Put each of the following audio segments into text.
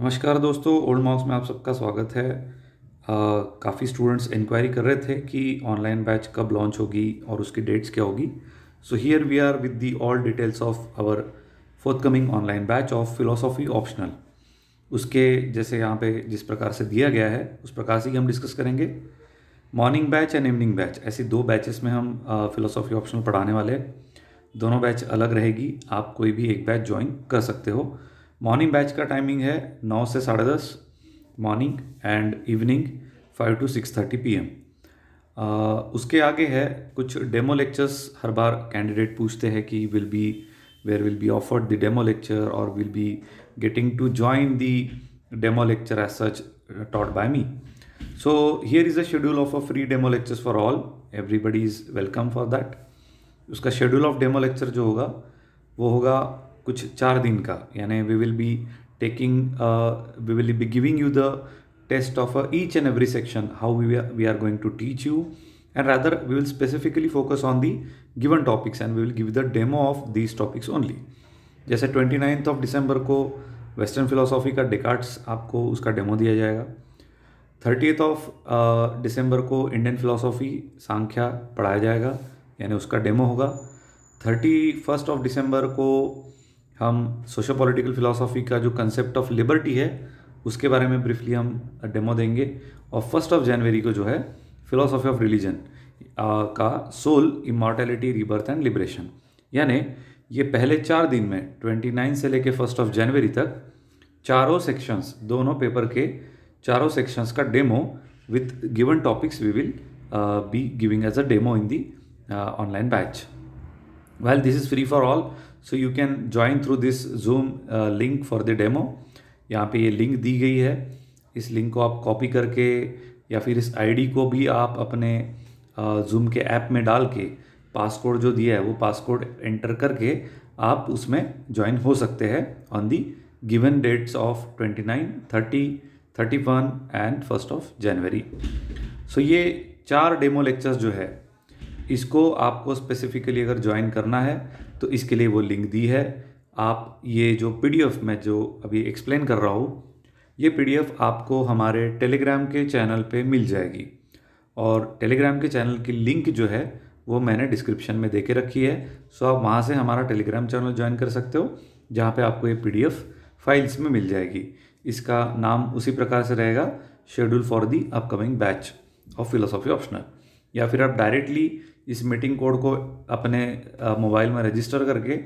नमस्कार दोस्तों old marks में आप सबका स्वागत है काफ़ी स्टूडेंट्स इंक्वायरी कर रहे थे कि ऑनलाइन बैच कब लॉन्च होगी और उसकी डेट्स क्या होगी so here we are with the all details of our forthcoming online batch of philosophy optional उसके जैसे यहाँ पे जिस प्रकार से दिया गया है उस प्रकार से ही हम डिस्कस करेंगे morning batch and evening batch ऐसी दो बैचेस में हम फिलोसॉफी ऑप्शनल पढ़ाने वाले दोनों बैच अलग रहेगी आप कोई भी एक बैच ज्वाइन कर सकते हो मॉर्निंग बैच का टाइमिंग है नौ से साढ़े दस morning and evening five to six thirty P उसके आगे है कुछ डेमो लेक्चर्स हर बार कैंडिडेट पूछते हैं कि will be where will be offered the demo lecture और will be getting to join the demo lecture as such taught by me so here is a schedule of a free demo lectures for all everybody is welcome for that उसका schedule of demo lecture जो होगा वो होगा कुछ चार दिन का यानी we will be taking we will be giving you the test of each and every section how we we are going to teach you and rather we will specifically focus on the given topics and we will give the demo of these topics only जैसे twenty ninth of December को western philosophy का Descartes आपको उसका demo दिया जाएगा thirty eighth of December को Indian philosophy Sankhya पढ़ाया जाएगा यानी उसका डेमो होगा थर्टी फर्स्ट ऑफ डिसंबर को हम सोशो पॉलिटिकल फिलासफी का जो कंसेप्ट ऑफ लिबर्टी है उसके बारे में ब्रीफली हम डेमो देंगे और फर्स्ट ऑफ जनवरी को जो है फिलोसॉफी ऑफ रिलीजन का soul immortality rebirth and liberation यानी ये पहले चार दिन में ट्वेंटी नाइन से लेके फर्स्ट ऑफ जनवरी तक चारों सेक्शंस दोनों पेपर के चारों सेक्शंस का demo with given topics we will be giving as a demo in the online batch well this is free for all so you can join through this Zoom link for the demo यहाँ पे ये link दी गई है इस link को आप copy करके या फिर इस आईडी को भी आप अपने जूम uh, के ऐप में डाल के पासकोड जो दिया है वो पासकोड एंटर करके आप उसमें ज्वाइन हो सकते हैं on the given dates of twenty nine thirty thirty one and first of January so ये चार डेमो लेक्चर्स जो है इसको आपको स्पेसिफिकली अगर ज्वाइन करना है तो इसके लिए वो लिंक दी है आप ये जो पी मैं जो अभी एक्सप्लेन कर रहा हूँ ये पी आपको हमारे टेलीग्राम के चैनल पे मिल जाएगी और टेलीग्राम के चैनल की लिंक जो है वो मैंने डिस्क्रिप्शन में दे के रखी है सो आप वहाँ से हमारा टेलीग्राम चैनल ज्वाइन कर सकते हो जहाँ पे आपको ये पी फाइल्स में मिल जाएगी इसका नाम उसी प्रकार से रहेगा schedule for the upcoming batch of philosophy optional या फिर आप डायरेक्टली इस मीटिंग कोड को अपने मोबाइल में रजिस्टर करके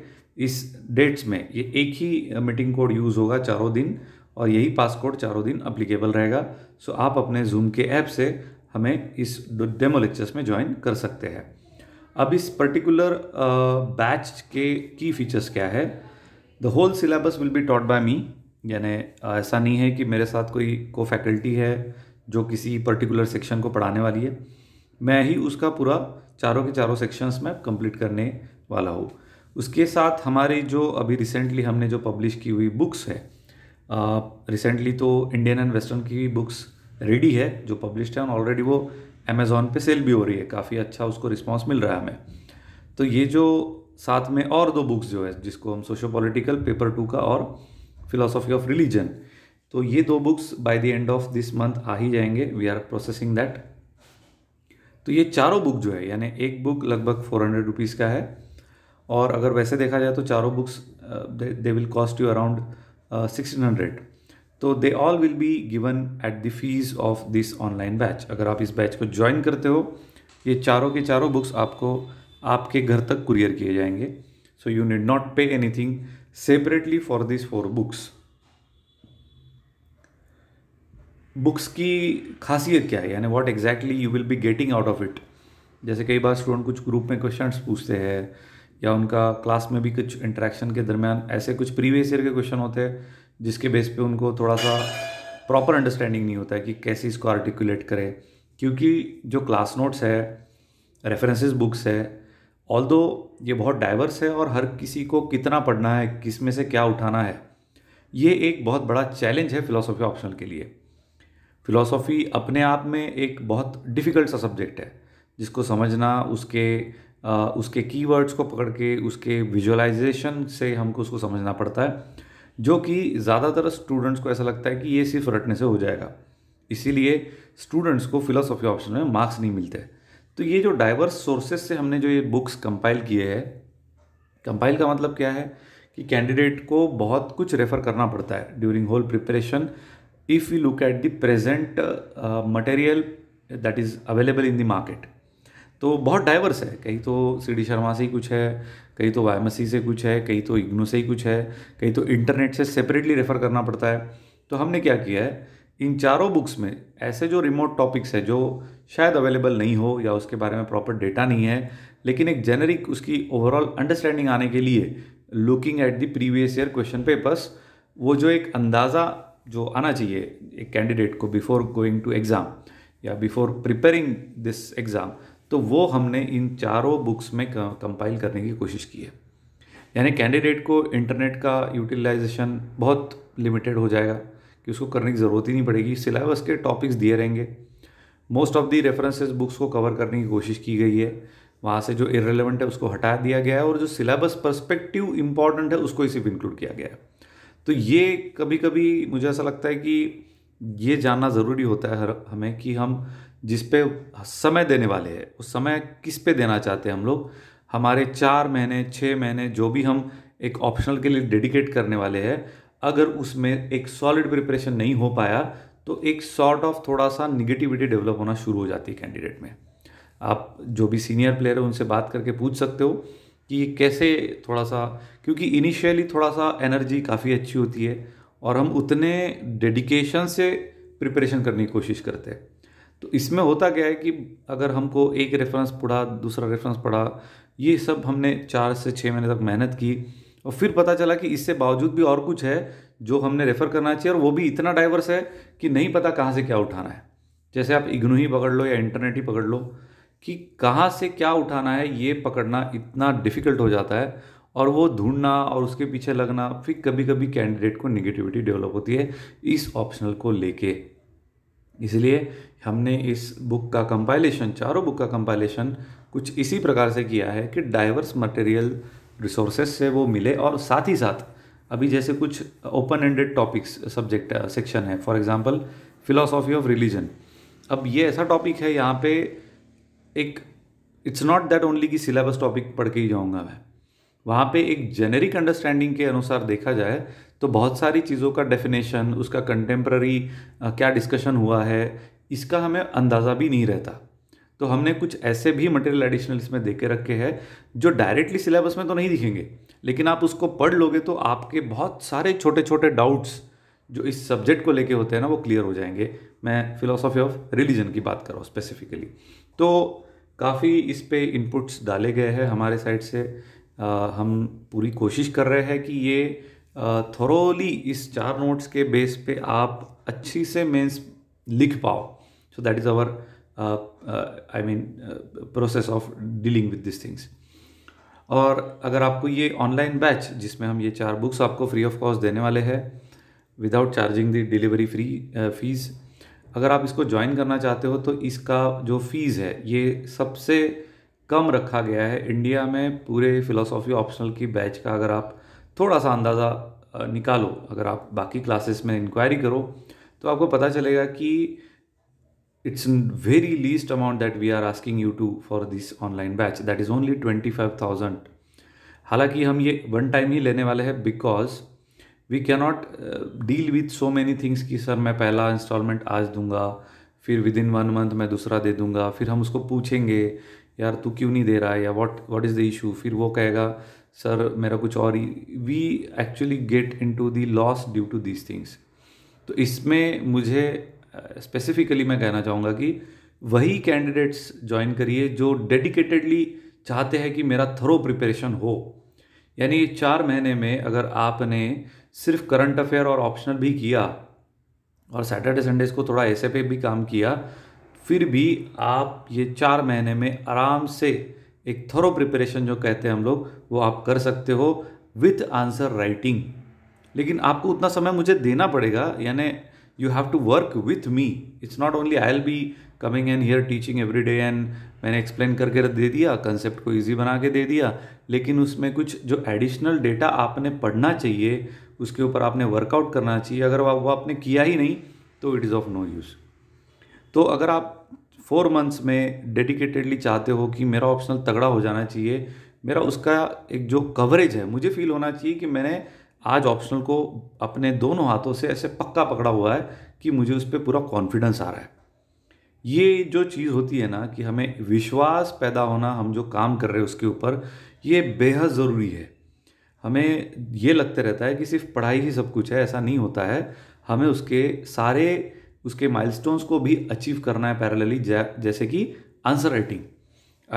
इस डेट्स में ये एक ही मीटिंग कोड यूज़ होगा चारों दिन और यही पासकोड चारों दिन अप्लीकेबल रहेगा सो आप अपने जूम के ऐप से हमें इस डेमो लेक्चर्स में ज्वाइन कर सकते हैं अब इस पर्टिकुलर बैच के की फीचर्स क्या है the whole syllabus will be taught by me यानी ऐसा नहीं है कि मेरे साथ कोई को फैकल्टी है जो किसी पर्टिकुलर सेक्शन को पढ़ाने वाली है मैं ही उसका पूरा चारों के चारों सेक्शंस में कंप्लीट करने वाला हूँ उसके साथ हमारी जो अभी रिसेंटली हमने जो पब्लिश की हुई बुक्स है रिसेंटली तो इंडियन एंड वेस्टर्न की बुक्स रेडी है जो पब्लिश है ऑलरेडी वो अमेज़ोन पे सेल भी हो रही है काफ़ी अच्छा उसको रिस्पांस मिल रहा है हमें तो ये जो साथ में और दो बुक्स जो है जिसको हम सोशो पॉलिटिकल पेपर टू का और फिलोसॉफी ऑफ रिलीजन तो ये दो books by the end of this month आ ही जाएंगे वी आर प्रोसेसिंग दैट तो ये चारों बुक जो है यानी एक बुक लगभग फोर हंड्रेड रुपीज़ का है और अगर वैसे देखा जाए तो चारों books they will cost you around sixteen hundred तो they all will be given at the fees of this online batch अगर आप इस बैच को ज्वाइन करते हो ये चारों के चारों बुक्स आपको आपके घर तक कुरियर किए जाएंगे so you need not pay thing separately for this four books books की खासियत क्या है यानी what exactly you will be getting out of it जैसे कई बार स्टूडेंट कुछ ग्रुप में क्वेश्चन पूछते हैं या उनका क्लास में भी कुछ इंटरेक्शन के दरमियान ऐसे कुछ प्रीवियस ईयर के क्वेश्चन होते हैं जिसके बेस पे उनको थोड़ा सा प्रॉपर अंडरस्टैंडिंग नहीं होता है कि कैसे इसको आर्टिकुलेट करें क्योंकि जो क्लास नोट्स है रेफरेंसेस बुक्स है ऑल दो ये बहुत डाइवर्स है और हर किसी को कितना पढ़ना है किस में से क्या उठाना है ये एक बहुत बड़ा चैलेंज है फिलोसॉफी ऑप्शन के लिए फिलॉसफी अपने आप में एक बहुत डिफ़िकल्ट सा सब्जेक्ट है जिसको समझना उसके आ, उसके कीवर्ड्स को पकड़ के उसके विजुअलाइजेशन से हमको उसको समझना पड़ता है जो कि ज़्यादातर स्टूडेंट्स को ऐसा लगता है कि ये सिर्फ रटने से हो जाएगा इसीलिए स्टूडेंट्स को फिलोसॉफी ऑप्शन में मार्क्स नहीं मिलते तो ये जो डाइवर्स सोर्सेज से हमने जो ये बुक्स कंपाइल किए हैं कंपाइल का मतलब क्या है कि कैंडिडेट को बहुत कुछ रेफ़र करना पड़ता है during whole preparation if we look at the present material that is available in the market तो बहुत डाइवर्स है कहीं तो सी डी शर्मा से ही कुछ है कहीं तो वायमसी से कुछ है कहीं तो इग्नू से ही कुछ है कहीं तो इंटरनेट से सेपरेटली रेफ़र करना पड़ता है तो हमने क्या किया है इन चारों बुक्स में ऐसे जो रिमोट टॉपिक्स है जो शायद अवेलेबल नहीं हो या उसके बारे में प्रॉपर डेटा नहीं है लेकिन एक जेनरिक उसकी ओवरऑल अंडरस्टैंडिंग आने के लिए looking at the previous year question papers वो जो एक अंदाज़ा जो आना चाहिए एक कैंडिडेट को बिफोर गोइंग टू एग्ज़ाम या बिफोर प्रिपेयरिंग दिस एग्ज़ाम तो वो हमने इन चारों बुक्स में कंपाइल करने की कोशिश की है यानी कैंडिडेट को इंटरनेट का यूटिलाइजेशन बहुत लिमिटेड हो जाएगा कि उसको करने की ज़रूरत ही नहीं पड़ेगी सिलेबस के टॉपिक्स दिए रहेंगे most of the references books को कवर करने की कोशिश की गई है वहाँ से जो इरेलीवेंट है उसको हटा दिया गया है और जो सिलेबस परस्पेक्टिव इम्पॉर्टेंट है उसको इसी इंक्लूड किया गया है तो ये कभी कभी मुझे ऐसा लगता है कि ये जानना ज़रूरी होता है हर हमें कि हम जिस पे समय देने वाले हैं उस समय किस पे देना चाहते हैं हम लोग हमारे चार महीने छः महीने जो भी हम एक ऑप्शनल के लिए डेडिकेट करने वाले हैं अगर उसमें एक सॉलिड प्रिपरेशन नहीं हो पाया तो एक सॉर्ट ऑफ थोड़ा सा निगेटिविटी डेवलप होना शुरू हो जाती है कैंडिडेट में आप जो भी सीनियर प्लेयर हैं उनसे बात करके पूछ सकते हो कि कैसे थोड़ा सा क्योंकि इनिशियली थोड़ा सा एनर्जी काफ़ी अच्छी होती है और हम उतने डेडिकेशन से प्रिपरेशन करने की कोशिश करते हैं तो इसमें होता क्या है कि अगर हमको एक रेफरेंस पढ़ा दूसरा रेफरेंस पढ़ा ये सब हमने चार से छः महीने तक मेहनत की और फिर पता चला कि इससे बावजूद भी और कुछ है जो हमने रेफ़र करना चाहिए और वो भी इतना डाइवर्स है कि नहीं पता कहाँ से क्या उठाना है जैसे आप इग्नू ही पकड़ लो या इंटरनेट ही पकड़ लो कि कहाँ से क्या उठाना है ये पकड़ना इतना डिफ़िकल्ट हो जाता है और वो ढूंढना और उसके पीछे लगना फिर कभी कभी कैंडिडेट को निगेटिविटी डेवलप होती है इस ऑप्शनल को लेके इसलिए हमने इस बुक का कंपाइलेशन चारों बुक का कंपाइलेशन कुछ इसी प्रकार से किया है कि डाइवर्स मटेरियल रिसोर्सेज से वो मिले और साथ ही साथ अभी जैसे कुछ open ended topics subject section है for example philosophy of religion अब ये ऐसा टॉपिक है यहाँ पे एक इट्स नॉट दैट ओनली कि सिलेबस टॉपिक पढ़ के ही जाऊँगा मैं वहाँ पे एक जेनेरिक अंडरस्टैंडिंग के अनुसार देखा जाए तो बहुत सारी चीज़ों का डेफिनेशन उसका कंटेम्प्ररी क्या डिस्कशन हुआ है इसका हमें अंदाज़ा भी नहीं रहता तो हमने कुछ ऐसे भी मटेरियल एडिशनल इसमें दे के रखे हैं जो डायरेक्टली सिलेबस में तो नहीं दिखेंगे लेकिन आप उसको पढ़ लोगे तो आपके बहुत सारे छोटे छोटे डाउट्स जो इस सब्जेक्ट को लेके होते हैं ना वो क्लियर हो जाएंगे मैं फिलोसॉफी ऑफ रिलीजन की बात कर रहा हूँ स्पेसिफिकली तो काफ़ी इस पर इनपुट्स डाले गए हैं हमारे साइड से आ, हम पूरी कोशिश कर रहे हैं कि ये थोरोली इस चार नोट्स के बेस पे आप अच्छी से मेंस लिख पाओ so that is our I mean process of dealing with this things और अगर आपको ये ऑनलाइन बैच जिसमें हम ये चार बुक्स आपको फ्री ऑफ कॉस्ट देने वाले हैं without charging the delivery free fees अगर आप इसको ज्वाइन करना चाहते हो तो इसका जो फीस है ये सबसे कम रखा गया है इंडिया में पूरे फिलोसॉफी ऑप्शनल की बैच का अगर आप थोड़ा सा अंदाज़ा निकालो अगर आप बाकी क्लासेस में इंक्वायरी करो तो आपको पता चलेगा कि it's very least amount that we are asking you to for this online batch that is only twenty five thousand हालांकि हम ये वन टाइम ही लेने वाले हैं because we cannot deal with so many things कि सर मैं पहला इंस्टॉलमेंट आज दूंगा फिर विद इन वन मंथ मैं दूसरा दे दूंगा फिर हम उसको पूछेंगे यार तू क्यों नहीं दे रहा है या what what is the issue फिर वो कहेगा सर मेरा कुछ और ही we actually get into the loss due to these things तो इसमें मुझे स्पेसिफिकली uh, मैं कहना चाहूँगा कि वही कैंडिडेट्स ज्वाइन करिए जो डेडिकेटेडली चाहते हैं कि मेरा थरो प्रिपरेशन हो यानी चार महीने में अगर आपने सिर्फ करंट अफेयर और ऑप्शनल भी किया और सैटरडे संडेज़ को थोड़ा ऐसे पे भी काम किया फिर भी आप ये चार महीने में आराम से एक थरो प्रिपरेशन जो कहते हैं हम लोग वो आप कर सकते हो विथ आंसर राइटिंग लेकिन आपको उतना समय मुझे देना पड़ेगा यानी you have to work with me it's not only I'll be coming and here teaching every day and मैंने एक्सप्लेन करके दे दिया कंसेप्ट को ईजी बना के दे दिया लेकिन उसमें कुछ जो एडिशनल डेटा आपने पढ़ना चाहिए उसके ऊपर आपने वर्कआउट करना चाहिए अगर वो आपने किया ही नहीं तो it is of no use तो अगर आप फोर मंथ्स में डेडिकेटेडली चाहते हो कि मेरा ऑप्शनल तगड़ा हो जाना चाहिए मेरा उसका एक जो कवरेज है मुझे फील होना चाहिए कि मैंने आज ऑप्शनल को अपने दोनों हाथों से ऐसे पक्का पकड़ा हुआ है कि मुझे उस पर पूरा कॉन्फिडेंस आ रहा है ये जो चीज़ होती है ना कि हमें विश्वास पैदा होना हम जो काम कर रहे हैं उसके ऊपर ये बेहद ज़रूरी है हमें ये लगते रहता है कि सिर्फ पढ़ाई ही सब कुछ है ऐसा नहीं होता है हमें उसके सारे उसके माइलस्टोन्स को भी अचीव करना है पैरेलली जैसे कि आंसर राइटिंग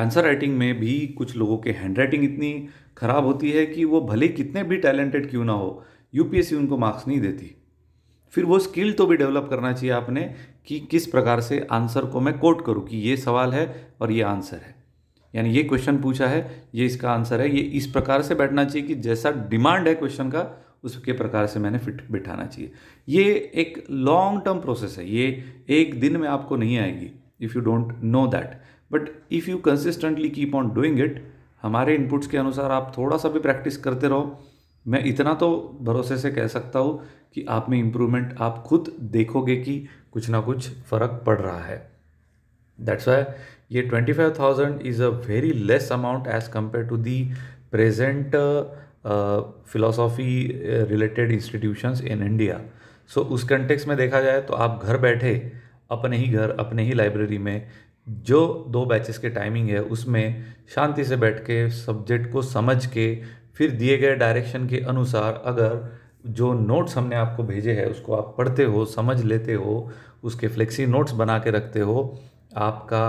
आंसर राइटिंग में भी कुछ लोगों के हैंड राइटिंग इतनी ख़राब होती है कि वो भले कितने भी टैलेंटेड क्यों ना हो यूपीएससी उनको मार्क्स नहीं देती फिर वो स्किल तो भी डेवलप करना चाहिए आपने कि किस प्रकार से आंसर को मैं कोट करूँ कि ये सवाल है और ये आंसर है यानी ये क्वेश्चन पूछा है ये इसका आंसर है ये इस प्रकार से बैठना चाहिए कि जैसा डिमांड है क्वेश्चन का उसके प्रकार से मैंने फिट बिठाना चाहिए ये एक लॉन्ग टर्म प्रोसेस है ये एक दिन में आपको नहीं आएगी if you don't know that but if you consistently keep on doing it हमारे इनपुट्स के अनुसार आप थोड़ा सा भी प्रैक्टिस करते रहो मैं इतना तो भरोसे से कह सकता हूँ कि आप में इम्प्रूवमेंट आप खुद देखोगे कि कुछ ना कुछ फ़र्क पड़ रहा है दैट्स वाई ये 25,000 five thousand is a very less amount as compare to the uh, philosophy related uh, institutions in India so उस कंटेक्स में देखा जाए तो आप घर बैठे अपने ही घर अपने ही लाइब्रेरी में जो दो बैचेस के टाइमिंग है उसमें शांति से बैठ के सब्जेक्ट को समझ के फिर दिए गए डायरेक्शन के अनुसार अगर जो नोट्स हमने आपको भेजे हैं उसको आप पढ़ते हो समझ लेते हो उसके फ्लेक्सी नोट्स बना के रखते हो आपका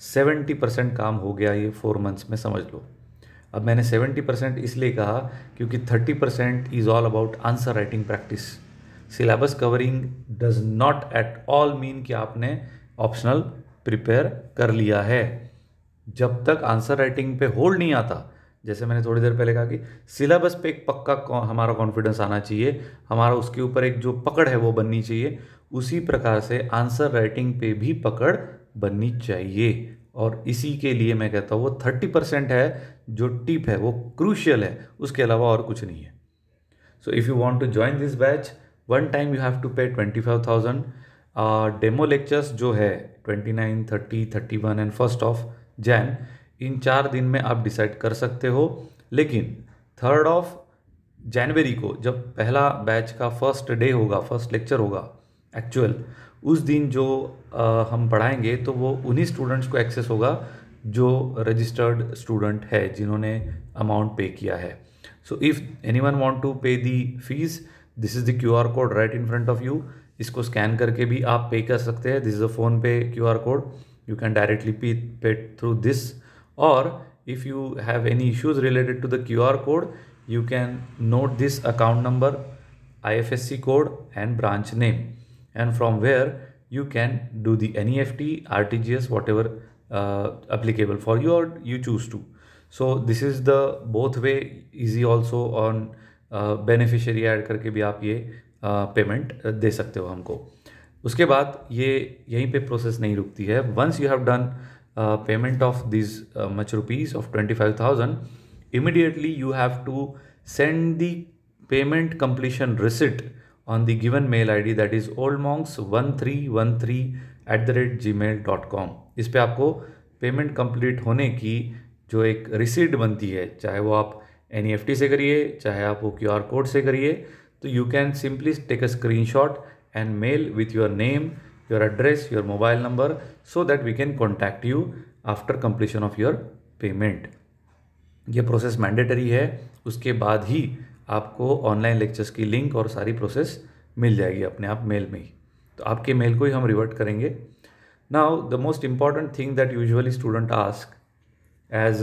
सेवेंटी परसेंट काम हो गया ये फोर मंथ्स में समझ लो अब मैंने सेवेंटी परसेंट इसलिए कहा क्योंकि thirty percent is all about answer writing practice syllabus covering does not at all mean कि आपने ऑप्शनल प्रिपेयर कर लिया है जब तक आंसर राइटिंग पे होल्ड नहीं आता जैसे मैंने थोड़ी देर पहले कहा कि सिलेबस पे एक पक्का हमारा कॉन्फिडेंस आना चाहिए हमारा उसके ऊपर एक जो पकड़ है वो बननी चाहिए उसी प्रकार से आंसर राइटिंग पे भी पकड़ बननी चाहिए और इसी के लिए मैं कहता हूँ वो थर्टी परसेंट है जो टिप है वो क्रूशियल है उसके अलावा और कुछ नहीं है so if you want to join this batch one time you have to pay twenty five thousand demo lectures जो है twenty nine thirty thirty one and first of Jan इन चार दिन में आप डिसाइड कर सकते हो लेकिन थर्ड ऑफ जनवरी को जब पहला बैच का फर्स्ट डे होगा फर्स्ट लेक्चर होगा एक्चुअल उस दिन जो हम पढ़ाएंगे तो वो उन्हीं स्टूडेंट्स को एक्सेस होगा जो रजिस्टर्ड स्टूडेंट है जिन्होंने अमाउंट पे किया है so if any one want to pay the fees this is the Q R code right in front of you इसको स्कैन करके भी आप पे कर सकते हैं this is a PhonePe Q R code you can directly pay pay through this और if you have any issues related to the Q R code you can note this account number I F S C code and branch name and from where you can do the NEFT, RTGS, whatever uh, applicable for you or you choose to. So this is the both way easy also on uh, beneficiary add करके भी आप ये payment दे सकते हो हमको उसके बाद ये यहीं पे प्रोसेस नहीं रुकती है once you have done payment of this much rupees of twenty five thousand immediately you have to send the payment completion receipt on the given mail id that is oldmonks1313 at the rate ji mail dot com इस पर आपको payment complete होने की जो एक receipt बनती है चाहे वो आप एन ई एफ टी से करिए चाहे आप वो क्यू आर कोड से करिए तो you can simply take a screenshot and mail with your name your address your mobile number so that we can contact you after completion of your payment ये process mandatory है उसके बाद ही आपको online lectures की link और सारी process मिल जाएगी अपने आप मेल में ही तो आपके मेल को ही हम रिवर्ट करेंगे now the most important thing that usually student ask as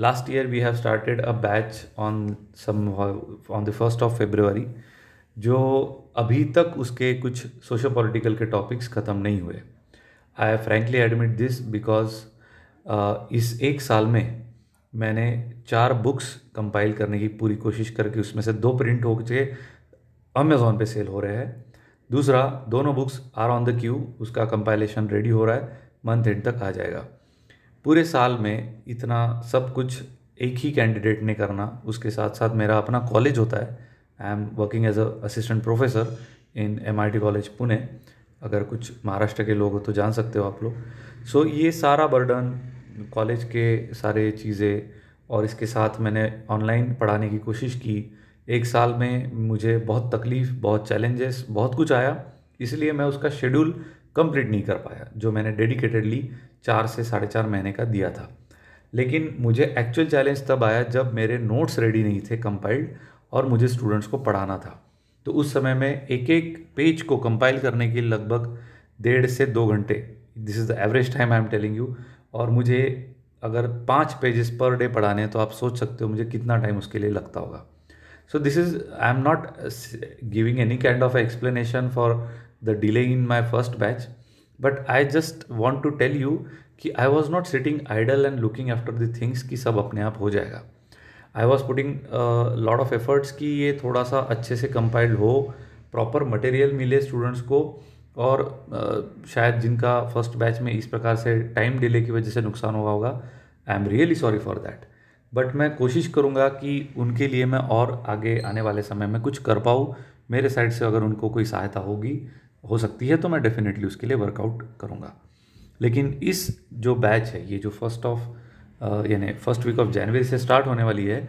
last year we have started a batch on some on the first of February जो अभी तक उसके कुछ सोशो पॉलिटिकल के टॉपिक्स ख़त्म नहीं हुए I frankly admit this because इस एक साल में मैंने चार बुक्स कंपाइल करने की पूरी कोशिश करके उसमें से दो प्रिंट हो के अमेज़ोन पे सेल हो रहे हैं दूसरा दोनों books are on the queue उसका कंपाइलेशन रेडी हो रहा है मंथ एंड तक आ जाएगा पूरे साल में इतना सब कुछ एक ही कैंडिडेट ने करना उसके साथ साथ मेरा अपना कॉलेज होता है I am working as a assistant professor in M college Pune अगर कुछ महाराष्ट्र के लोग हो तो जान सकते हो आप लोग सो so, ये सारा बर्डन कॉलेज के सारे चीज़ें और इसके साथ मैंने ऑनलाइन पढ़ाने की कोशिश की एक साल में मुझे बहुत तकलीफ़ बहुत चैलेंजेस बहुत कुछ आया इसलिए मैं उसका शेड्यूल कंप्लीट नहीं कर पाया जो मैंने डेडिकेटेडली चार से साढ़े चार महीने का दिया था लेकिन मुझे एक्चुअल चैलेंज तब आया जब मेरे नोट्स रेडी नहीं थे कंपाइल्ड और मुझे स्टूडेंट्स को पढ़ाना था तो उस समय में एक एक पेज को कंपाइल करने के लगभग डेढ़ से दो घंटे this is the average time I am telling you और मुझे अगर पाँच पेजेस पर डे पढ़ाने हैं तो आप सोच सकते हो मुझे कितना टाइम उसके लिए लगता होगा so this is I am not giving any kind of explanation for the delay in my first batch but I just want to tell you कि I was not sitting idle and looking after the things कि सब अपने आप हो जाएगा I was putting lot of efforts कि ये थोड़ा सा अच्छे से कंपाइल्ड हो प्रॉपर मटेरियल मिले स्टूडेंट्स को और शायद जिनका फर्स्ट बैच में इस प्रकार से टाइम डिले की वजह से नुकसान हुआ होगा I am really sorry for that but मैं कोशिश करूँगा कि उनके लिए मैं और आगे आने वाले समय में कुछ कर पाऊँ मेरे साइड से अगर उनको कोई सहायता होगी हो सकती है तो मैं डेफिनेटली उसके लिए वर्कआउट करूँगा लेकिन इस जो बैच है ये जो फर्स्ट ऑफ यानी फर्स्ट वीक ऑफ जनवरी से स्टार्ट होने वाली है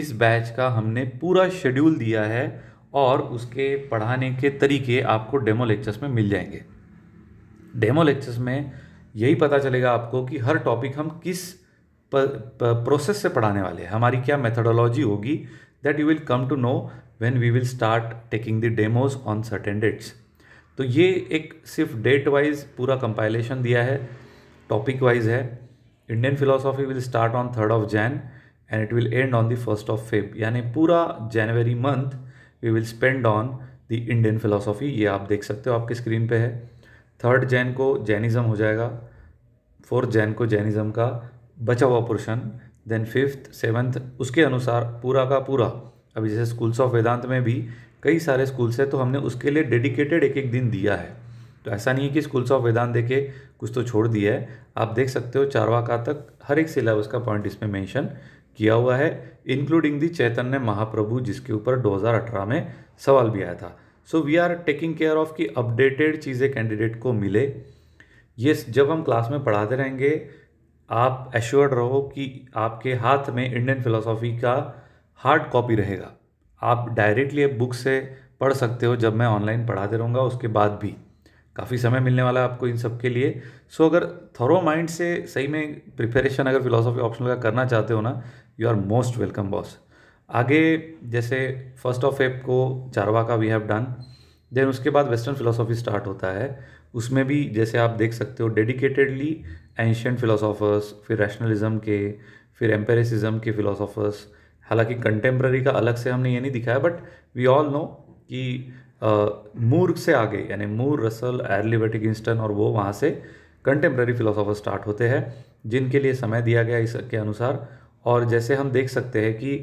इस बैच का हमने पूरा शेड्यूल दिया है और उसके पढ़ाने के तरीके आपको डेमो लेक्चर्स में मिल जाएंगे डेमो लेक्चर्स में यही पता चलेगा आपको कि हर टॉपिक हम किस प्रोसेस से पढ़ाने वाले हैं हमारी क्या मेथडोलॉजी होगी that you will come to know when we will start taking the demos on certain dates तो ये एक सिर्फ डेट वाइज पूरा कंपाइलेशन दिया है टॉपिक वाइज है Indian philosophy will start on third of Jan and it will end on the first of Feb यानी पूरा January month we will spend on the Indian philosophy ये आप देख सकते हो आपकी स्क्रीन पे है थर्ड जैन को जैनिज़्म हो जाएगा फोर्थ जैन को जैनिज़्म का बचा हुआ पोर्शन देन फिफ्थ सेवन्थ उसके अनुसार पूरा का पूरा अभी जैसे स्कूल्स ऑफ वेदांत में भी कई सारे स्कूल्स हैं तो हमने उसके लिए डेडिकेटेड एक एक दिन दिया है तो ऐसा नहीं है कि स्कूल्स ऑफ वेदांत देखे कुछ तो छोड़ दिया है आप देख सकते हो चारवा का तक हर एक सिलेबस का पॉइंट इसमें मेंशन किया हुआ है इंक्लूडिंग दी चैतन्य महाप्रभु जिसके ऊपर 2018 में सवाल भी आया था so we are taking care of कि अपडेटेड चीज़ें कैंडिडेट को मिले ये जब हम क्लास में पढ़ाते रहेंगे आप एश्योर्ड रहो कि आपके हाथ में इंडियन फिलोसॉफी का हार्ड कॉपी रहेगा आप डायरेक्टली बुक से पढ़ सकते हो जब मैं ऑनलाइन पढ़ाते रहूँगा उसके बाद भी काफ़ी समय मिलने वाला है आपको इन सब के लिए सो so, अगर थरो माइंड से सही में प्रिपरेशन अगर फिलोसॉफी ऑप्शनल का करना चाहते हो ना you are most welcome boss आगे जैसे फर्स्ट ऑफ एप को चारवा का वी हैव डन देन उसके बाद वेस्टर्न फिलोसॉफी स्टार्ट होता है उसमें भी जैसे आप देख सकते हो डेडिकेटेडली एंशेंट फिलोसॉफर्स फिर रैशनलिज्म के फिर एम्पेरिसिज्म के फिलोसॉफर्स हालांकि कंटेम्प्रेरी का अलग से हमने ये नहीं दिखाया बट वी ऑल नो कि मूर से आगे यानी मूर रसल एरलीबर्ट गिंस्टन और वो वहाँ से कंटेम्प्रेरी फिलोसॉफर स्टार्ट होते हैं जिनके लिए समय दिया गया इसके अनुसार और जैसे हम देख सकते हैं कि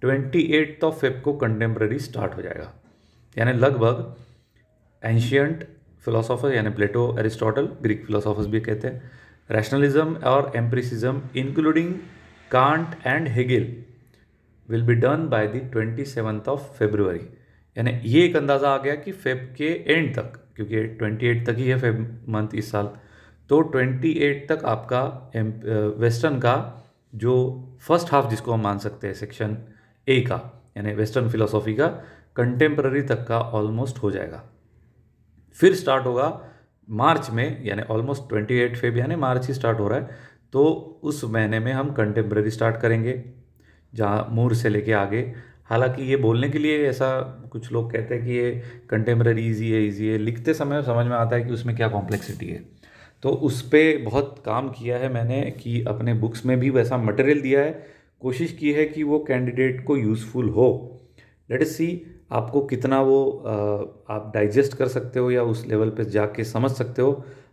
ट्वेंटी एट ऑफ तो फेब को कंटेम्प्रेरी स्टार्ट हो जाएगा यानी लगभग एंशियंट फिलोसोफर यानी प्लेटो एरिस्टोटल ग्रीक फिलोसोफर्स भी कहते हैं रैशनलिज्म और empiricism including Kant and Hegel will be done by the twenty seventh of February यानी ये एक अंदाज़ा आ गया कि फेब के एंड तक क्योंकि ट्वेंटी एट तक ही है फेब मंथ इस साल तो ट्वेंटी एट तक आपका वेस्टर्न का जो फर्स्ट हाफ जिसको हम मान सकते हैं सेक्शन ए का यानी वेस्टर्न फिलोसॉफी का कंटेम्प्ररी तक का ऑलमोस्ट हो जाएगा फिर स्टार्ट होगा मार्च में यानी ऑलमोस्ट ट्वेंटी एट फेब यानी मार्च ही स्टार्ट हो रहा है तो उस महीने में हम कंटेम्प्ररी स्टार्ट करेंगे जहाँ मूर से लेके आगे हालांकि ये बोलने के लिए ऐसा कुछ लोग कहते हैं कि ये कंटेम्प्ररी ईजी है ईजी है लिखते समय समझ में आता है कि उसमें क्या कॉम्प्लेक्सिटी है तो उस पर बहुत काम किया है मैंने कि अपने बुक्स में भी वैसा मटेरियल दिया है कोशिश की है कि वो कैंडिडेट को यूज़फुल हो लेट अस सी आपको कितना वो आप डाइजेस्ट कर सकते हो या उस लेवल पे जाके समझ सकते हो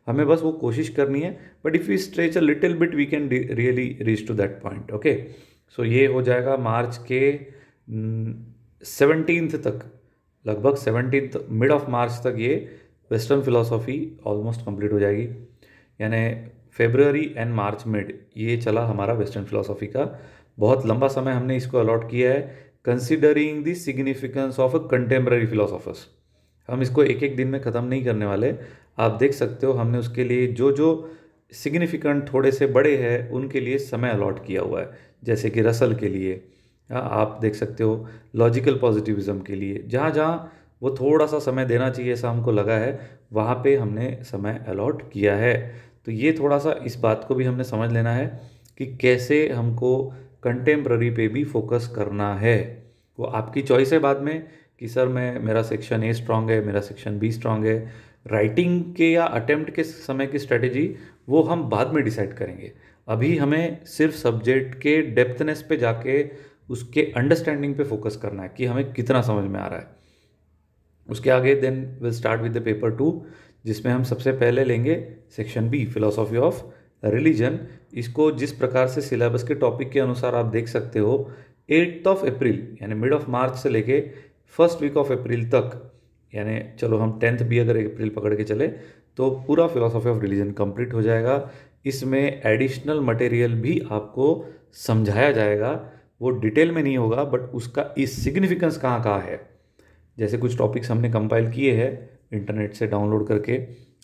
हमें बस वो कोशिश करनी है but if you stretch a little bit we can really reach to that point okay so ये हो जाएगा मार्च के सेवनटीन्थ तक लगभग सेवनटीन्थ मिड ऑफ मार्च तक ये वेस्टर्न फिलोसॉफी ऑलमोस्ट कंप्लीट हो जाएगी यानी फेबररी एंड मार्च मिड ये चला हमारा वेस्टर्न फिलोसॉफी का बहुत लंबा समय हमने इसको अलॉट किया है considering the significance of a contemporary philosophers हम इसको एक एक दिन में ख़त्म नहीं करने वाले आप देख सकते हो हमने उसके लिए जो जो सिग्निफिकेंट थोड़े से बड़े हैं उनके लिए समय अलॉट किया हुआ है जैसे कि रसल के लिए हाँ, आप देख सकते हो लॉजिकल पॉजिटिविज़म के लिए जहाँ जहाँ वो थोड़ा सा समय देना चाहिए ऐसा हमको लगा है वहाँ पे हमने समय अलॉट किया है तो ये थोड़ा सा इस बात को भी हमने समझ लेना है कि कैसे हमको कंटेम्प्ररी पे भी फोकस करना है वो आपकी चॉइस है बाद में कि सर मैं मेरा सेक्शन ए स्ट्रांग है मेरा सेक्शन बी स्ट्रांग है राइटिंग के या अटेम्प्ट के समय की स्ट्रेटेजी वो हम बाद में डिसाइड करेंगे अभी हमें सिर्फ सब्जेक्ट के डेप्थनेस पे जाके उसके अंडरस्टैंडिंग पे फोकस करना है कि हमें कितना समझ में आ रहा है उसके आगे then will start with the paper two जिसमें हम सबसे पहले लेंगे section B philosophy of religion इसको जिस प्रकार से सिलेबस के टॉपिक के अनुसार आप देख सकते हो एट्थ ऑफ अप्रैल यानी मिड ऑफ मार्च से लेके फर्स्ट वीक ऑफ अप्रैल तक यानी चलो हम टेंथ भी अगर अप्रैल पकड़ के चले तो पूरा फिलोसॉफी ऑफ रिलीजन कंप्लीट हो जाएगा इसमें एडिशनल मटेरियल भी आपको समझाया जाएगा वो डिटेल में नहीं होगा बट उसका इस सिग्निफिकेंस कहाँ कहाँ है जैसे कुछ टॉपिक्स हमने कंपाइल किए हैं इंटरनेट से डाउनलोड करके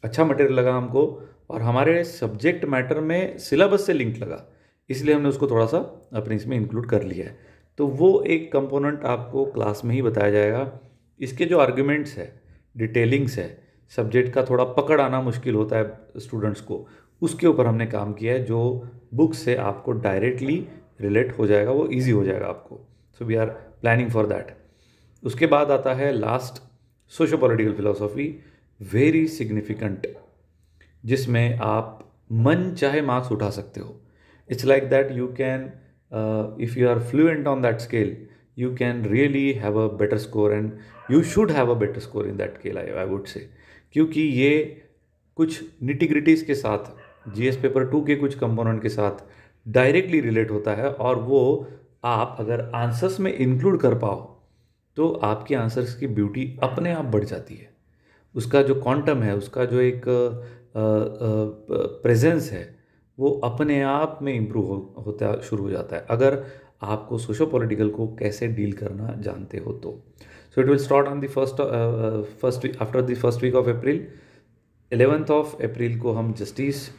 अच्छा मटेरियल लगा हमको और हमारे सब्जेक्ट मैटर में सिलेबस से लिंक लगा इसलिए हमने उसको थोड़ा सा अपने इसमें इंक्लूड कर लिया है तो वो एक कंपोनेंट आपको क्लास में ही बताया जाएगा इसके जो आर्ग्यूमेंट्स है डिटेलिंग्स है सब्जेक्ट का थोड़ा पकड़ आना मुश्किल होता है स्टूडेंट्स को उसके ऊपर हमने काम किया है जो बुक से आपको डायरेक्टली रिलेट हो जाएगा वो ईजी हो जाएगा आपको so we are planning for that उसके बाद आता है last socio political philosophy very significant जिसमें आप मन चाहे मार्क्स उठा सकते हो it's like that you can if you are fluent on that scale you can really have a better score and you should have a better score in that scale I would say क्योंकि ये कुछ nitty-gritties के साथ G S paper two के कुछ component के साथ directly relate होता है और वो आप अगर आंसर्स में इंक्लूड कर पाओ तो आपके आंसर्स की ब्यूटी अपने आप बढ़ जाती है उसका जो क्वांटम है उसका जो एक प्रेजेंस है वो अपने आप में इम्प्रूव हो, होता शुरू हो जाता है अगर आपको सोशो पॉलिटिकल को कैसे डील करना जानते हो तो so it will start on the first first after the first week of April eleventh of April को हम जस्टिस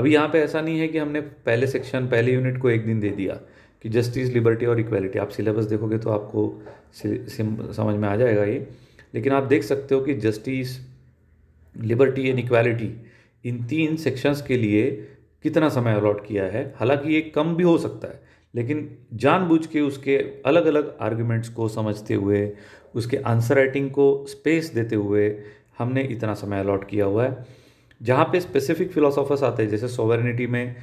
अभी यहाँ पे ऐसा नहीं है कि हमने पहले सेक्शन पहले यूनिट को एक दिन दे दिया कि जस्टिस लिबर्टी और इक्वालिटी आप सिलेबस देखोगे तो आपको समझ में आ जाएगा ये लेकिन आप देख सकते हो कि जस्टिस लिबर्टी एंड इक्वालिटी इन तीन सेक्शंस के लिए कितना समय अलॉट किया है हालांकि ये कम भी हो सकता है लेकिन जानबूझ के उसके अलग अलग आर्ग्यूमेंट्स को समझते हुए उसके आंसर राइटिंग को स्पेस देते हुए हमने इतना समय अलॉट किया हुआ है जहाँ पे स्पेसिफिक फिलोसोफर्स आते हैं जैसे सोवरेनिटी में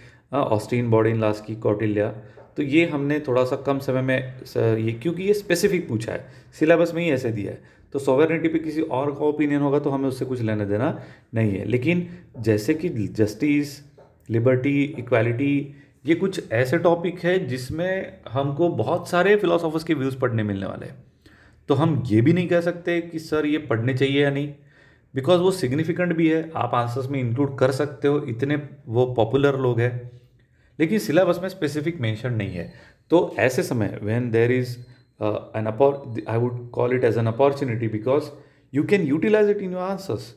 ऑस्टीन बॉडिन लास्की कौटिल्या तो ये हमने थोड़ा सा कम समय में ये क्योंकि ये स्पेसिफिक पूछा है सिलेबस में ही ऐसे दिया है तो सॉवरनिटी पे किसी और का ओपिनियन होगा तो हमें उससे कुछ लेना देना नहीं है लेकिन जैसे कि जस्टिस लिबर्टी इक्वालिटी ये कुछ ऐसे टॉपिक है जिसमें हमको बहुत सारे फिलोसोफर्स के व्यूज़ पढ़ने मिलने वाले हैं तो हम ये भी नहीं कह सकते कि सर ये पढ़ने चाहिए या नहीं बिकॉज वो सिग्निफिकेंट भी है आप आंसर्स में इंक्लूड कर सकते हो इतने वो पॉपुलर लोग हैं लेकिन सिलेबस में स्पेसिफिक मेंशन नहीं है तो ऐसे समय when there is an oppor I would call it as an opportunity because you can utilise it in your answers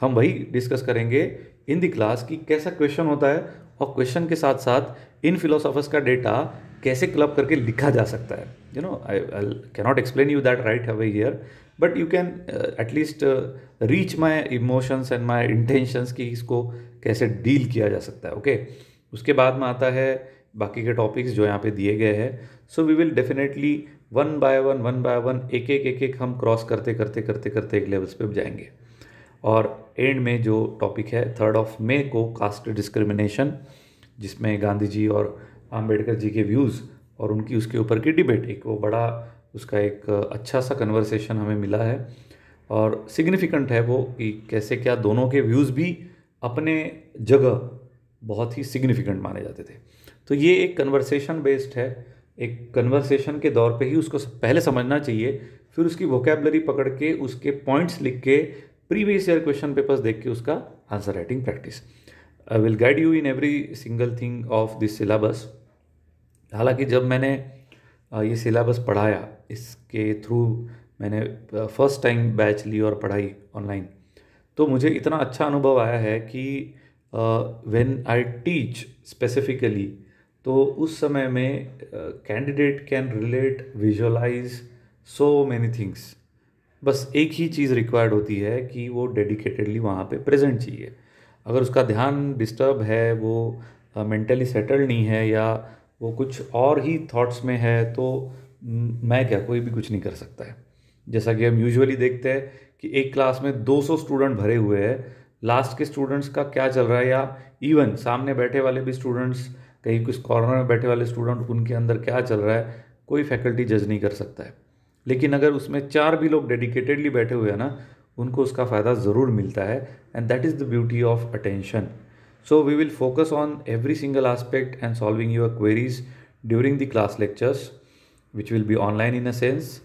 हम वही डिस्कस करेंगे इन द क्लास कि कैसा क्वेश्चन होता है और क्वेश्चन के साथ साथ इन फिलोसॉफर्स का डेटा कैसे क्लब करके लिखा जा सकता है you know I can not explain you that right have here but you can at least reach my emotions and my intentions कि इसको कैसे डील किया जा सकता है ओके okay? उसके बाद में आता है बाकी के टॉपिक्स जो यहाँ पे दिए गए हैं so we will definitely one by one one by one एक एक एक एक हम क्रॉस करते करते करते करते एक लेवल्स पे जाएंगे और एंड में जो टॉपिक है थर्ड ऑफ मे को कास्ट डिस्क्रिमिनेशन जिसमें गांधी जी और आम्बेडकर जी के व्यूज़ और उनकी उसके ऊपर की डिबेट एक वो बड़ा उसका एक अच्छा सा कन्वर्सेशन हमें मिला है और सिग्निफिकेंट है वो कि कैसे क्या दोनों के व्यूज़ भी अपने जगह बहुत ही सिग्निफिकेंट माने जाते थे तो ये एक कन्वर्सेशन बेस्ड है एक कन्वर्सेशन के दौर पे ही उसको पहले समझना चाहिए फिर उसकी वोकेबलरी पकड़ के उसके पॉइंट्स लिख के प्रीवियस ईयर क्वेश्चन पेपर्स देख के उसका answer writing practice I will guide you in every single thing of this syllabus हालांकि जब मैंने ये सिलेबस पढ़ाया इसके थ्रू मैंने फर्स्ट टाइम बैच ली और पढ़ाई ऑनलाइन तो मुझे इतना अच्छा अनुभव आया है कि व्हेन आई टीच स्पेसिफिकली तो उस समय में candidate can relate visualise so many things बस एक ही चीज़ रिक्वायर्ड होती है कि वो डेडिकेटेडली वहाँ पे प्रेजेंट चाहिए अगर उसका ध्यान डिस्टर्ब है वो मेंटली uh, सेटल्ड नहीं है या वो कुछ और ही थॉट्स में है तो मैं क्या कोई भी कुछ नहीं कर सकता है जैसा कि हम यूजुअली देखते हैं कि एक क्लास में 200 स्टूडेंट भरे हुए हैं लास्ट के स्टूडेंट्स का क्या चल रहा है या इवन सामने बैठे वाले भी स्टूडेंट्स कहीं कुछ कॉर्नर में बैठे वाले स्टूडेंट उनके अंदर क्या चल रहा है कोई फैकल्टी जज नहीं कर सकता है लेकिन अगर उसमें चार भी लोग डेडिकेटेडली बैठे हुए हैं ना उनको उसका फ़ायदा ज़रूर मिलता है and that is the beauty of attention so we will focus on every single aspect and solving your queries during the class lectures which will be online in a sense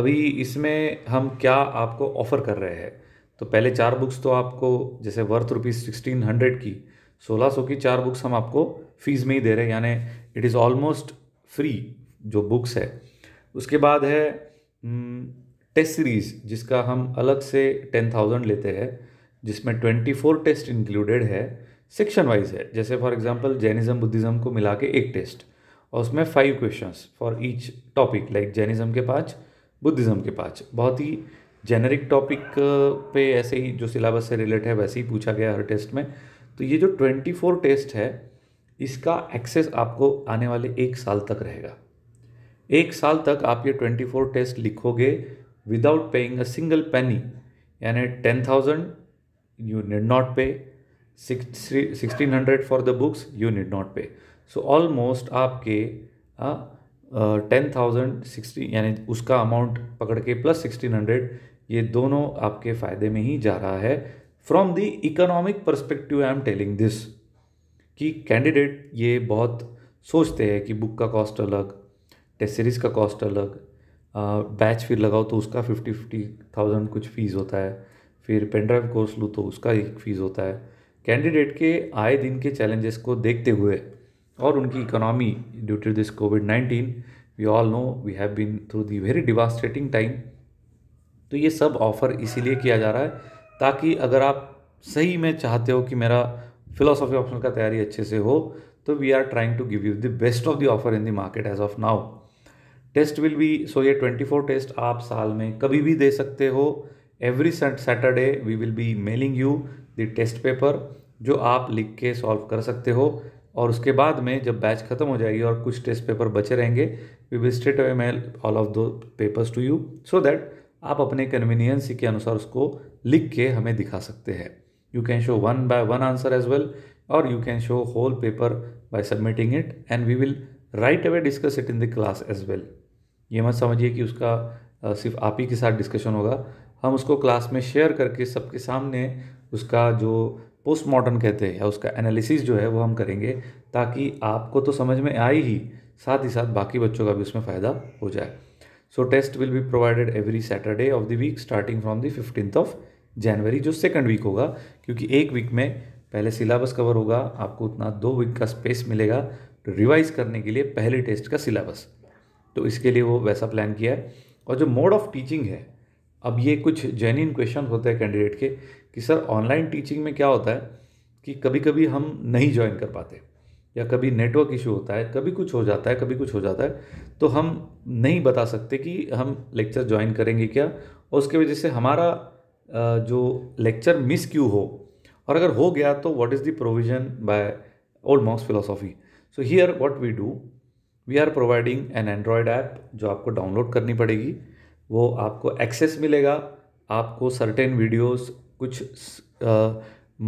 अभी इसमें हम क्या आपको ऑफ़र कर रहे हैं तो पहले चार बुक्स तो आपको जैसे वर्थ रुपीज़ सिक्सटीन हंड्रेड की सोलह सौ की चार बुक्स हम आपको फ़ीस में ही दे रहे हैं यानी इट इज़ ऑलमोस्ट फ्री जो बुक्स है उसके बाद है टेस्ट हम्म, सीरीज़ जिसका हम अलग से टेन थाउजेंड लेते हैं जिसमें ट्वेंटी फोर टेस्ट इंक्लूडेड है सेक्शन वाइज है जैसे फॉर एग्जांपल जैनिज़्म बुद्धिज़्म को मिला के एक टेस्ट और उसमें five questions for each topic like Jainism के पाँच बुद्धिज़्म के पाँच बहुत ही जेनरिक टॉपिक पे ऐसे ही जो सिलेबस से रिलेट है वैसे ही पूछा गया हर टेस्ट में तो ये जो ट्वेंटी फोर टेस्ट है इसका एक्सेस आपको आने वाले एक साल तक रहेगा एक साल तक आप ये ट्वेंटी फोर टेस्ट लिखोगे without paying a single penny यानी ten thousand you need not pay sixteen hundred for the books you need not pay so almost आपके टेन थाउजेंड सिक्सटी यानी उसका अमाउंट पकड़ के प्लस सिक्सटीन हंड्रेड ये दोनों आपके फ़ायदे में ही जा रहा है from the economic perspective I am telling this कि कैंडिडेट ये बहुत सोचते हैं कि बुक का कॉस्ट अलग टेस्ट सीरीज़ का कॉस्ट अलग बैच फिर लगाओ तो उसका फिफ्टी फिफ्टी थाउजेंड कुछ फ़ीस होता है फिर पेनड्राइव कोर्स लूँ तो उसका एक फ़ीस होता है कैंडिडेट के आए दिन के चैलेंजेस को देखते हुए और उनकी economy due to this COVID nineteen we all know we have been through the very devastating time तो ये सब ऑफ़र इसीलिए किया जा रहा है ताकि अगर आप सही में चाहते हो कि मेरा फिलोसॉफी ऑप्शन का तैयारी अच्छे से हो तो we are trying to give you the best of the offer in the market as of now test will be so ये ट्वेंटी फोर टेस्ट आप साल में कभी भी दे सकते हो every Saturday we will be mailing you the test paper जो आप लिख के सॉल्व कर सकते हो और उसके बाद में जब बैच खत्म हो जाएगी और कुछ टेस्ट पेपर बचे रहेंगे we will straight away mail all of those papers to you so that आप अपने कन्वीनियंस के अनुसार उसको लिख के हमें दिखा सकते हैं you can show one by one answer as well और you can show whole paper by submitting it and we will right away discuss it in the class as well ये मत समझिए कि उसका सिर्फ आप ही के साथ डिस्कशन होगा हम उसको क्लास में शेयर करके सबके सामने उसका जो पोस्टमार्टम कहते हैं उसका एनालिसिस जो है वो हम करेंगे ताकि आपको तो समझ में आए ही साथ ही साथ बाकी बच्चों का भी उसमें फ़ायदा हो जाए so test will be provided every Saturday of the week starting from the fifteenth of January जो सेकेंड वीक होगा क्योंकि एक वीक में पहले सिलेबस कवर होगा आपको उतना दो वीक का स्पेस मिलेगा तो रिवाइज करने के लिए पहले टेस्ट का सिलेबस तो इसके लिए वो वैसा प्लान किया है और जो मोड ऑफ टीचिंग है अब ये कुछ जेन्यून क्वेश्चन होते हैं कैंडिडेट के कि सर ऑनलाइन टीचिंग में क्या होता है कि कभी कभी हम नहीं ज्वाइन कर पाते या कभी नेटवर्क इशू होता है कभी कुछ हो जाता है कभी कुछ हो जाता है तो हम नहीं बता सकते कि हम लेक्चर ज्वाइन करेंगे क्या और उसके वजह से हमारा जो लेक्चर मिस क्यों हो और अगर हो गया तो what is the provision by old mocks philosophy so here what we do we are providing an Android app जो आपको डाउनलोड करनी पड़ेगी वो आपको एक्सेस मिलेगा आपको सर्टेन वीडियोस कुछ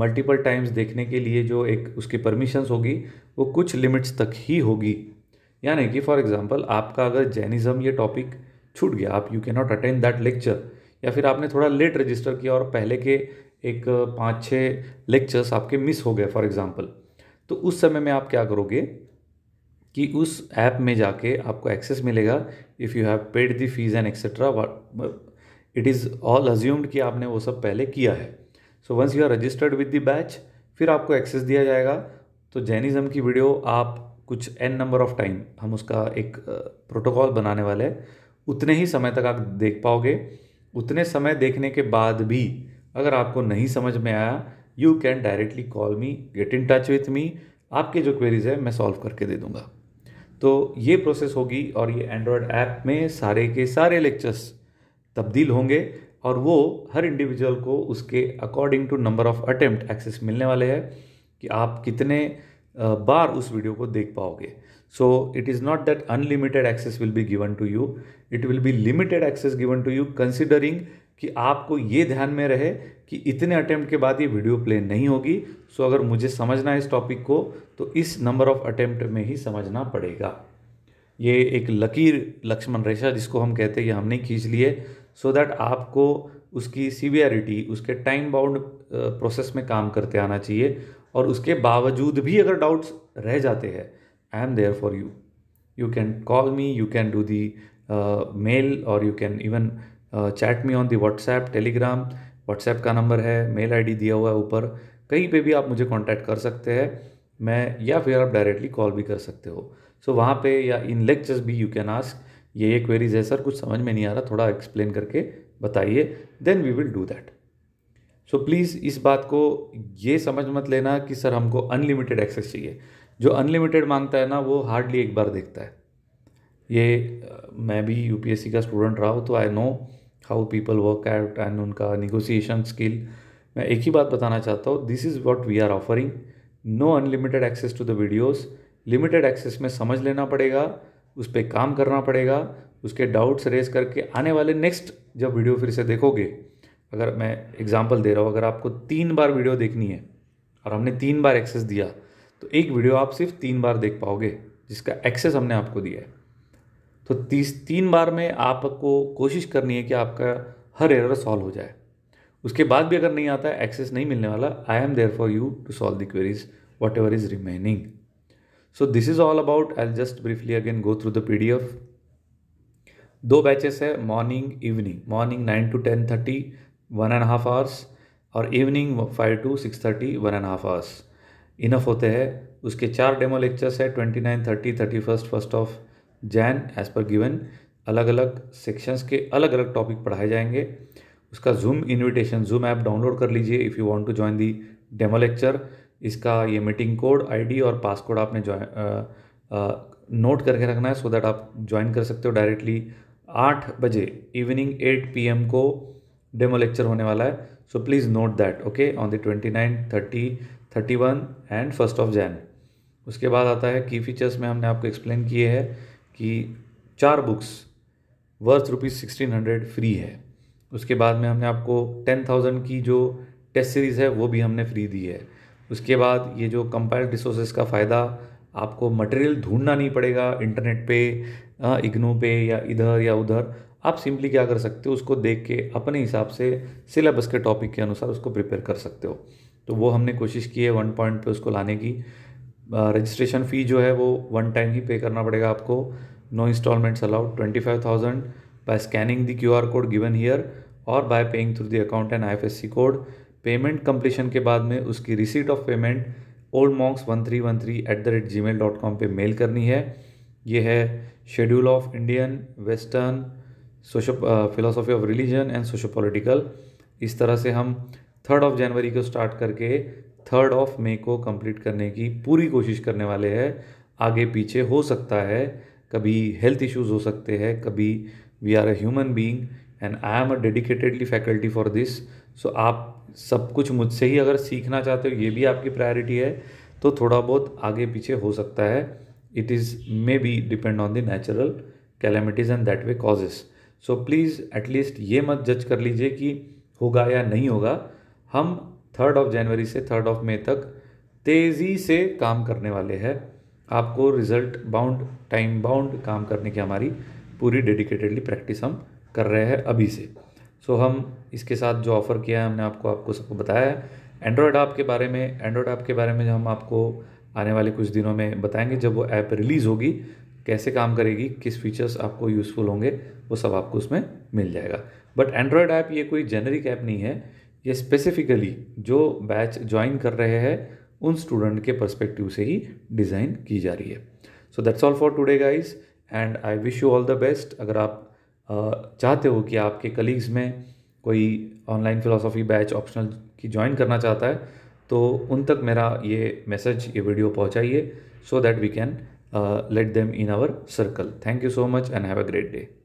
मल्टीपल टाइम्स देखने के लिए जो एक उसकी परमिशंस होगी वो कुछ लिमिट्स तक ही होगी यानी कि फॉर एग्जांपल आपका अगर जैनिज़्म ये टॉपिक छूट गया आप you can not attend that lecture या फिर आपने थोड़ा लेट रजिस्टर किया और पहले के एक पाँच छः लेक्चर्स आपके मिस हो गए फॉर एग्ज़ाम्पल तो उस समय में आप क्या करोगे कि उस ऐप में जाके आपको एक्सेस मिलेगा if you have paid the fees and etcetera it is all assumed कि आपने वो सब पहले किया है so once you are registered with the batch फिर आपको एक्सेस दिया जाएगा तो जैनिज़्म की वीडियो आप कुछ एन नंबर ऑफ टाइम हम उसका एक प्रोटोकॉल बनाने वाले हैं उतने ही समय तक आप देख पाओगे उतने समय देखने के बाद भी अगर आपको नहीं समझ में आया you can directly call me get in touch with me आपके जो क्वेरीज है मैं सॉल्व करके दे दूंगा तो ये प्रोसेस होगी और ये एंड्रॉयड ऐप में सारे के सारे लेक्चर्स तब्दील होंगे और वो हर इंडिविजुअल को उसके according to number of attempt access मिलने वाले हैं कि आप कितने बार उस वीडियो को देख पाओगे so it is not that unlimited access will be given to you it will be limited access given to you considering कि आपको ये ध्यान में रहे कि इतने अटेम्प्ट के बाद ये वीडियो प्ले नहीं होगी सो अगर मुझे समझना है इस टॉपिक को तो इस नंबर ऑफ अटेम्प्ट में ही समझना पड़ेगा ये एक लकीर लक्ष्मण रेशा जिसको हम कहते हैं कि हमने खींच लिए सो दैट आपको उसकी सीवियरिटी उसके टाइम बाउंड प्रोसेस में काम करते आना चाहिए और उसके बावजूद भी अगर डाउट्स रह जाते हैं I am there for you you can call me you can do the mail और you can even chat me on the WhatsApp Telegram WhatsApp का नंबर है मेल आईडी दिया हुआ है ऊपर कहीं पे भी आप मुझे कांटेक्ट कर सकते हैं मैं या फिर आप डायरेक्टली कॉल भी कर सकते हो सो so, वहाँ पे या इन लेक्चर्स भी यू कैन आस्क ये ये क्वेरीज है सर कुछ समझ में नहीं आ रहा थोड़ा एक्सप्लेन करके बताइए then we will do that so please इस बात को ये समझ मत लेना कि सर हमको अनलिमिटेड एक्सेस चाहिए जो अनलिमिटेड मांगता है ना वो हार्डली एक बार देखता है ये मैं भी यू का स्टूडेंट रहा हूँ तो I know how people work at and उनका निगोसिएशन स्किल मैं एक ही बात बताना चाहता हूँ this is what we are offering no unlimited access to the videos limited access में समझ लेना पड़ेगा उस पर काम करना पड़ेगा उसके डाउट्स रेज करके आने वाले नेक्स्ट जब वीडियो फिर से देखोगे अगर मैं एग्जाम्पल दे रहा हूँ अगर आपको तीन बार वीडियो देखनी है और हमने तीन बार एक्सेस दिया तो एक वीडियो आप सिर्फ तीन बार देख पाओगे जिसका एक्सेस हमने आपको दिया है तो तीस तीन बार में आपको कोशिश करनी है कि आपका हर एरर सॉल्व हो जाए उसके बाद भी अगर नहीं आता है एक्सेस नहीं मिलने वाला I am there for you to solve the queries whatever is remaining so this is all about I just briefly again go through the P D F दो बैचेस है morning evening morning nine to ten thirty one and half hours और evening five to six thirty one and half hours enough होते हैं उसके चार demo lectures है twenty nine thirty thirty first first of Jan as per given अलग अलग sections के अलग अलग टॉपिक पढ़ाए जाएंगे उसका Zoom invitation Zoom app download कर लीजिए if you want to join the demo lecture इसका ये मीटिंग कोड आईडी और पासकोड आपने ज्वाइन नोट करके रखना है सो दैट आप ज्वाइन कर सकते हो डायरेक्टली आठ बजे इवनिंग एट पी को डेमो लेक्चर होने वाला है so please note that okay on the twenty nine thirty thirty one and first of Jan उसके बाद आता है की फीचर्स में हमने आपको एक्सप्लेन किए है कि चार books worth rupees sixteen hundred free है उसके बाद में हमने आपको टेन थाउजेंड की जो टेस्ट सीरीज़ है वो भी हमने फ्री दी है उसके बाद ये जो कंपाइल रिसोर्सेज का फ़ायदा आपको मटेरियल ढूंढना नहीं पड़ेगा इंटरनेट पे इग्नो हाँ, पे या इधर या उधर आप सिंपली क्या कर सकते हो उसको देख के अपने हिसाब से सिलेबस के टॉपिक के अनुसार उसको प्रिपेयर कर सकते हो तो वो हमने कोशिश की है वन पॉइंट पे उसको लाने की रजिस्ट्रेशन फ़ी जो है वो वन टाइम ही पे करना पड़ेगा आपको no installments allowed twenty five thousand by scanning the Q R code given here और by paying through the account and I F S C code payment completion के बाद में उसकी receipt of payment old mocks one three one three at the rate ji mail dot com पर mail करनी है ये है schedule of Indian western socio philosophy of religion and socio political इस तरह से हम थर्ड ऑफ जनवरी को स्टार्ट करके थर्ड ऑफ मे को कंप्लीट करने की पूरी कोशिश करने वाले हैं आगे पीछे हो सकता है कभी हेल्थ इश्यूज़ हो सकते हैं कभी we are a human being and I am a dedicatedly faculty for this so आप सब कुछ मुझसे ही अगर सीखना चाहते हो ये भी आपकी प्रायोरिटी है तो थोड़ा बहुत आगे पीछे हो सकता है it is may be depend on the natural calamities and that way causes so please at least ये मत जज कर लीजिए कि होगा या नहीं होगा हम थर्ड ऑफ जनवरी से थर्ड ऑफ मई तक तेज़ी से काम करने वाले हैं आपको रिजल्ट बाउंड टाइम बाउंड काम करने की हमारी पूरी डेडिकेटेडली प्रैक्टिस हम कर रहे हैं अभी से सो हम इसके साथ जो ऑफ़र किया है हमने आपको आपको सबको बताया है एंड्रॉयड ऐप के बारे में एंड्रॉयड ऐप के बारे में हम आपको आने वाले कुछ दिनों में बताएंगे जब वो ऐप रिलीज़ होगी कैसे काम करेगी किस फीचर्स आपको यूज़फुल होंगे वो सब आपको उसमें मिल जाएगा बट एंड्रॉयड ऐप ये कोई जेनरिक ऐप नहीं है ये स्पेसिफिकली जो बैच ज्वाइन कर रहे हैं उन स्टूडेंट के परस्पेक्टिव से ही डिज़ाइन की जा रही है so that's all for today guys and I wish you all the best अगर आप चाहते हो कि आपके कलीग्स में कोई ऑनलाइन फ़िलासफ़ी बैच ऑप्शनल की ज्वाइन करना चाहता है तो उन तक मेरा ये मैसेज ये वीडियो पहुँचाइए so that we can let them in our circle thank you so much and have a great day